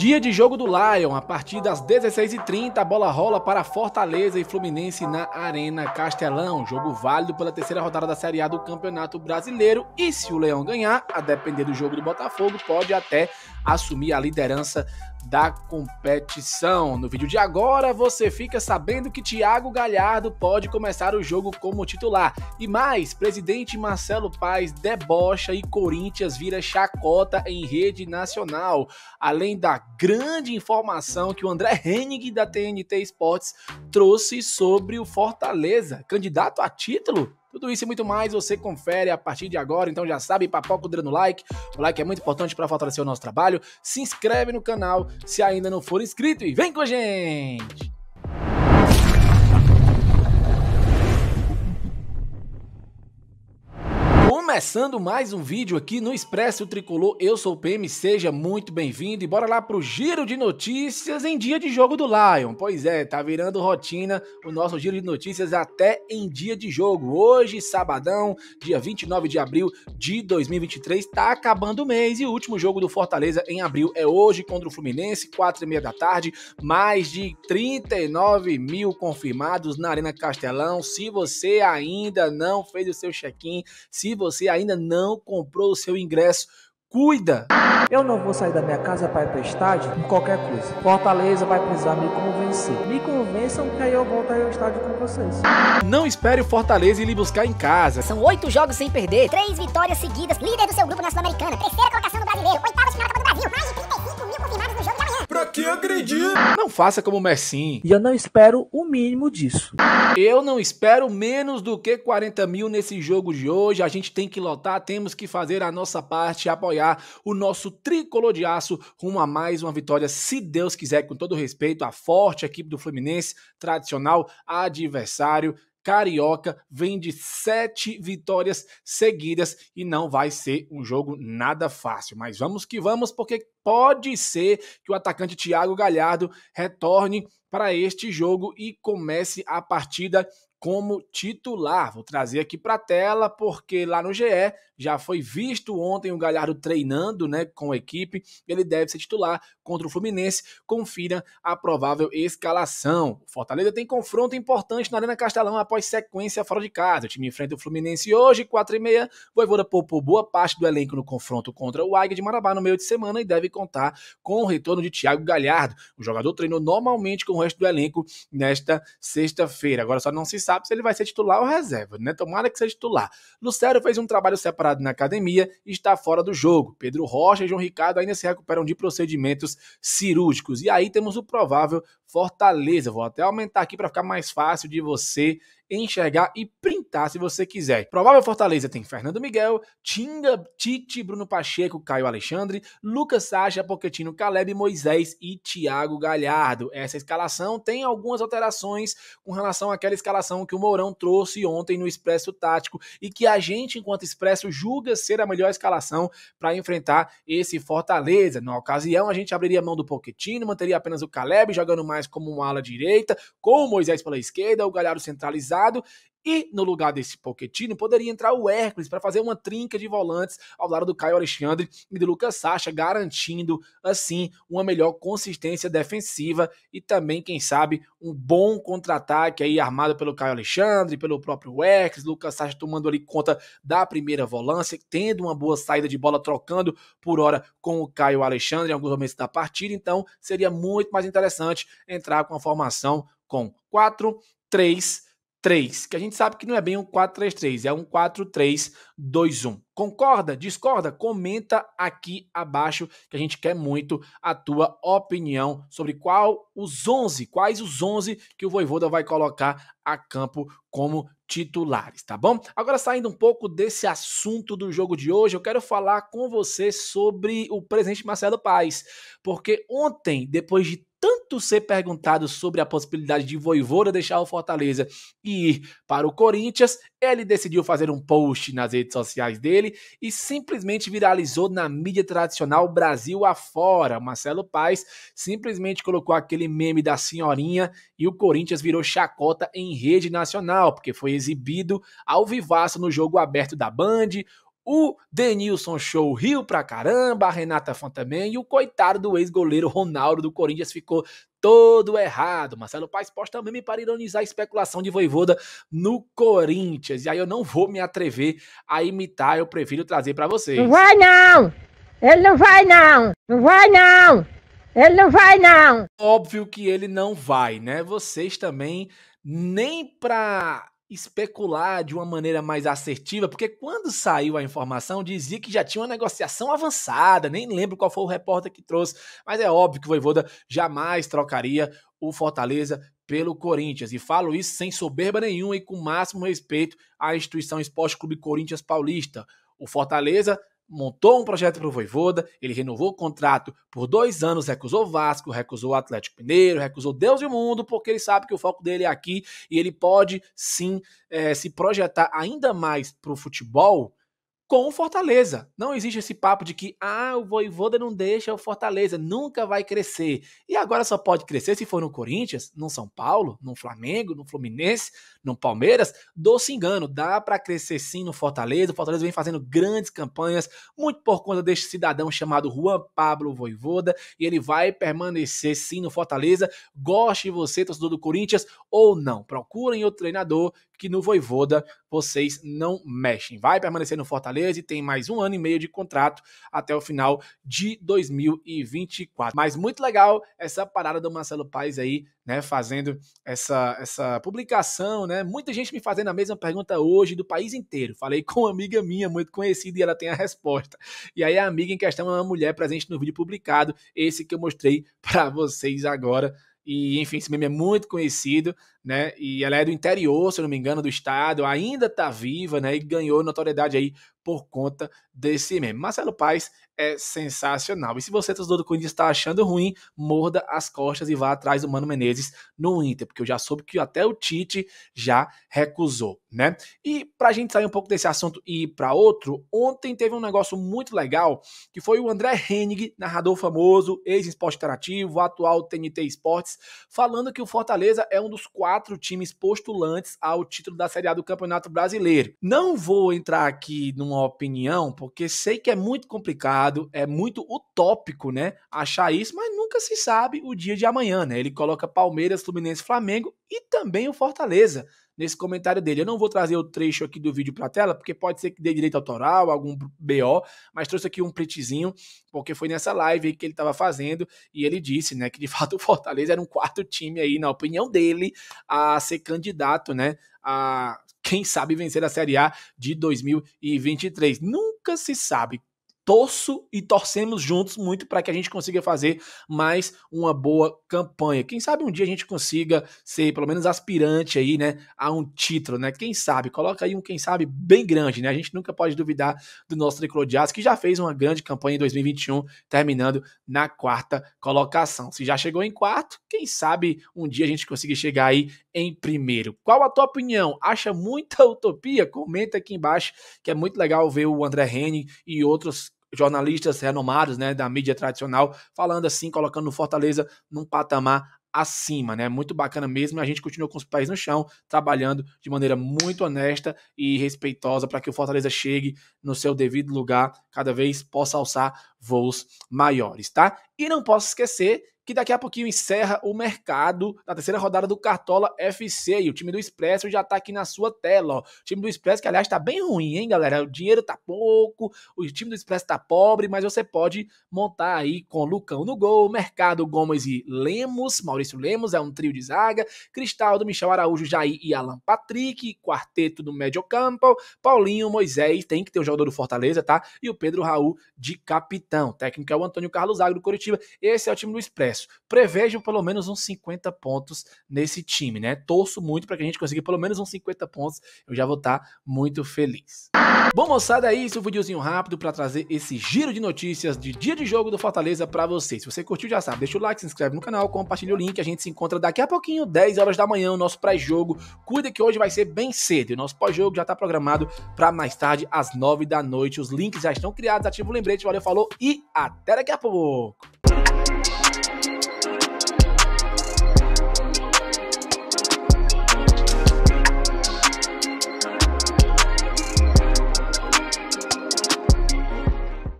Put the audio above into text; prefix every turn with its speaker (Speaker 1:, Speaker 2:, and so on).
Speaker 1: Dia de jogo do Lion, a partir das 16h30, a bola rola para Fortaleza e Fluminense na Arena Castelão. Jogo válido pela terceira rodada da Série A do Campeonato Brasileiro. E se o Leão ganhar, a depender do jogo do Botafogo, pode até assumir a liderança da competição. No vídeo de agora você fica sabendo que Thiago Galhardo pode começar o jogo como titular. E mais, presidente Marcelo Paes debocha e Corinthians vira chacota em rede nacional. Além da grande informação que o André Henning da TNT Sports trouxe sobre o Fortaleza, candidato a título tudo isso e muito mais você confere a partir de agora. Então já sabe, papoca o dedo no like. O like é muito importante para fortalecer o nosso trabalho. Se inscreve no canal se ainda não for inscrito e vem com a gente! Começando mais um vídeo aqui no Expresso Tricolor, eu sou o PM, seja muito bem-vindo e bora lá pro giro de notícias em dia de jogo do Lion. Pois é, tá virando rotina o nosso giro de notícias até em dia de jogo. Hoje, sabadão, dia 29 de abril de 2023, tá acabando o mês e o último jogo do Fortaleza em abril é hoje contra o Fluminense, 4 e meia da tarde, mais de 39 mil confirmados na Arena Castelão. Se você ainda não fez o seu check-in, se você você ainda não comprou o seu ingresso, cuida! Eu não vou sair da minha casa para ir para estádio por qualquer coisa. Fortaleza vai precisar me convencer. Me convençam que aí eu volto ao estádio com vocês. Não espere o Fortaleza ir lhe buscar em casa. São oito jogos sem perder. Três vitórias seguidas. Líder do seu grupo na Sul-Americana. Terceira colocação do brasileiro. Oitava final da Copa do Brasil. Mais de 35 mil confirmados no jogo pra que agredir? Não faça como o Messin. E eu não espero o mínimo disso. Eu não espero menos do que 40 mil nesse jogo de hoje. A gente tem que lotar, temos que fazer a nossa parte, apoiar o nosso tricolor de aço rumo a mais uma vitória, se Deus quiser, com todo respeito, a forte equipe do Fluminense, tradicional adversário carioca, vem de sete vitórias seguidas e não vai ser um jogo nada fácil. Mas vamos que vamos, porque pode ser que o atacante Thiago Galhardo retorne para este jogo e comece a partida como titular. Vou trazer aqui para a tela, porque lá no GE já foi visto ontem o Galhardo treinando né, com a equipe. Ele deve ser titular contra o Fluminense. Confira a provável escalação. O Fortaleza tem confronto importante na Arena Castelão após sequência fora de casa. O time enfrenta o Fluminense hoje, 4h30. Voivoda poupou boa parte do elenco no confronto contra o Águia de Marabá no meio de semana e deve contar com o retorno de Thiago Galhardo. O jogador treinou normalmente com o resto do elenco nesta sexta-feira. Agora só não se sabe sabe se ele vai ser titular ou reserva, né? Tomara que seja titular. Lucero fez um trabalho separado na academia e está fora do jogo. Pedro Rocha e João Ricardo ainda se recuperam de procedimentos cirúrgicos. E aí temos o provável Fortaleza. Vou até aumentar aqui para ficar mais fácil de você enxergar e printar se você quiser. Provável Fortaleza tem Fernando Miguel, Tinga, Tite, Bruno Pacheco, Caio Alexandre, Lucas Sacha, Poquetino, Caleb Moisés e Thiago Galhardo. Essa escalação tem algumas alterações com relação àquela escalação que o Mourão trouxe ontem no Expresso Tático e que a gente, enquanto Expresso, julga ser a melhor escalação para enfrentar esse Fortaleza. Na ocasião, a gente abriria mão do Poquetino, manteria apenas o Caleb jogando mais como ala direita, com o Moisés pela esquerda, o Galhardo centralizado e no lugar desse Poquetino poderia entrar o Hércules para fazer uma trinca de volantes ao lado do Caio Alexandre e do Lucas Sacha, garantindo assim uma melhor consistência defensiva e também, quem sabe, um bom contra-ataque aí armado pelo Caio Alexandre, pelo próprio Hércules, Lucas Sacha tomando ali conta da primeira volância, tendo uma boa saída de bola, trocando por hora com o Caio Alexandre em alguns momentos da partida. Então, seria muito mais interessante entrar com a formação com 4, 3, 3, que a gente sabe que não é bem um 4-3-3, é um 4-3-2-1. Concorda? Discorda? Comenta aqui abaixo que a gente quer muito a tua opinião sobre qual os 11, quais os 11 que o Voivoda vai colocar a campo como titulares, tá bom? Agora saindo um pouco desse assunto do jogo de hoje, eu quero falar com você sobre o presente Marcelo Paz, porque ontem, depois de tanto ser perguntado sobre a possibilidade de Voivoda deixar o Fortaleza e ir para o Corinthians, ele decidiu fazer um post nas redes sociais dele e simplesmente viralizou na mídia tradicional Brasil afora. Marcelo Paes simplesmente colocou aquele meme da senhorinha e o Corinthians virou chacota em rede nacional, porque foi exibido ao vivaço no jogo aberto da Band, o Denilson Show riu pra caramba, a Renata Fã também, e o coitado do ex-goleiro Ronaldo do Corinthians ficou todo errado. Marcelo Paes posta também para ironizar a especulação de Voivoda no Corinthians. E aí eu não vou me atrever a imitar, eu prefiro trazer para vocês. Não vai não! Ele não vai não! Não vai não! Ele não vai não! Óbvio que ele não vai, né? Vocês também nem para especular de uma maneira mais assertiva, porque quando saiu a informação dizia que já tinha uma negociação avançada, nem lembro qual foi o repórter que trouxe, mas é óbvio que o Voivoda jamais trocaria o Fortaleza pelo Corinthians. E falo isso sem soberba nenhuma e com máximo respeito à instituição Esporte Clube Corinthians Paulista. O Fortaleza montou um projeto para o Voivoda, ele renovou o contrato por dois anos, recusou o Vasco, recusou o Atlético Mineiro, recusou Deus e o mundo, porque ele sabe que o foco dele é aqui e ele pode sim é, se projetar ainda mais para o futebol com o Fortaleza. Não existe esse papo de que ah, o Voivoda não deixa o Fortaleza, nunca vai crescer. E agora só pode crescer se for no Corinthians, no São Paulo, no Flamengo, no Fluminense, no Palmeiras. Doce engano, dá para crescer sim no Fortaleza. O Fortaleza vem fazendo grandes campanhas, muito por conta deste cidadão chamado Juan Pablo Voivoda, e ele vai permanecer sim no Fortaleza. Goste você, torcedor do Corinthians, ou não. Procurem outro treinador que no Voivoda vocês não mexem. Vai permanecer no Fortaleza e tem mais um ano e meio de contrato até o final de 2024. Mas muito legal essa parada do Marcelo Paes aí, né, fazendo essa, essa publicação, né? Muita gente me fazendo a mesma pergunta hoje do país inteiro. Falei com uma amiga minha muito conhecida e ela tem a resposta. E aí a amiga em questão é uma mulher presente no vídeo publicado, esse que eu mostrei para vocês agora e enfim, esse meme é muito conhecido, né? E ela é do interior, se não me engano, do estado, ainda está viva, né? E ganhou notoriedade aí por conta desse meme. Marcelo Paes é sensacional. E se você, torcedor do Corinthians, está achando ruim, morda as costas e vá atrás do Mano Menezes no Inter, porque eu já soube que até o Tite já recusou, né? E para a gente sair um pouco desse assunto e ir para outro, ontem teve um negócio muito legal, que foi o André Hennig, narrador famoso, ex-esporte interativo, atual TNT Esportes, falando que o Fortaleza é um dos quatro quatro times postulantes ao título da Série A do Campeonato Brasileiro. Não vou entrar aqui numa opinião, porque sei que é muito complicado, é muito utópico, né? Achar isso, mas nunca se sabe o dia de amanhã, né? Ele coloca Palmeiras, Fluminense, Flamengo e também o Fortaleza nesse comentário dele. Eu não vou trazer o trecho aqui do vídeo para a tela, porque pode ser que dê direito autoral, algum BO, mas trouxe aqui um printzinho, porque foi nessa live que ele estava fazendo e ele disse, né, que de fato o Fortaleza era um quarto time aí, na opinião dele, a ser candidato, né, a quem sabe vencer a Série A de 2023. Nunca se sabe torço e torcemos juntos muito para que a gente consiga fazer mais uma boa campanha. Quem sabe um dia a gente consiga ser pelo menos aspirante aí, né, a um título, né? Quem sabe? Coloca aí um quem sabe bem grande, né? A gente nunca pode duvidar do nosso tricolor de aço, que já fez uma grande campanha em 2021, terminando na quarta colocação. Se já chegou em quarto, quem sabe um dia a gente consiga chegar aí em primeiro. Qual a tua opinião? Acha muita utopia? Comenta aqui embaixo, que é muito legal ver o André Henning e outros jornalistas renomados, né, da mídia tradicional, falando assim, colocando o Fortaleza num patamar acima, né? Muito bacana mesmo. A gente continua com os pés no chão, trabalhando de maneira muito honesta e respeitosa para que o Fortaleza chegue no seu devido lugar, cada vez possa alçar voos maiores, tá? E não posso esquecer que daqui a pouquinho encerra o mercado na terceira rodada do Cartola FC. E o time do Expresso já tá aqui na sua tela, ó. O time do Expresso, que aliás tá bem ruim, hein, galera? O dinheiro tá pouco, o time do Expresso tá pobre, mas você pode montar aí com Lucão no gol, Mercado, Gomes e Lemos. Maurício Lemos é um trio de zaga. Cristaldo, Michel Araújo, Jair e Alan Patrick. Quarteto do Médio Campo. Paulinho, Moisés, tem que ter o um jogador do Fortaleza, tá? E o Pedro Raul de capitão. Então, o técnico é o Antônio Carlos Zago do Curitiba. Esse é o time do Expresso. Prevejo pelo menos uns 50 pontos nesse time, né? Torço muito para que a gente consiga pelo menos uns 50 pontos. Eu já vou estar tá muito feliz. Bom, moçada, é isso. Um videozinho rápido para trazer esse giro de notícias de dia de jogo do Fortaleza para vocês. Se você curtiu, já sabe, deixa o like, se inscreve no canal, compartilha o link. A gente se encontra daqui a pouquinho, 10 horas da manhã, o nosso pré-jogo. Cuida que hoje vai ser bem cedo. O nosso pós-jogo já está programado para mais tarde, às 9 da noite. Os links já estão criados. Ativa o lembrete. Valeu, falou. E até daqui a pouco!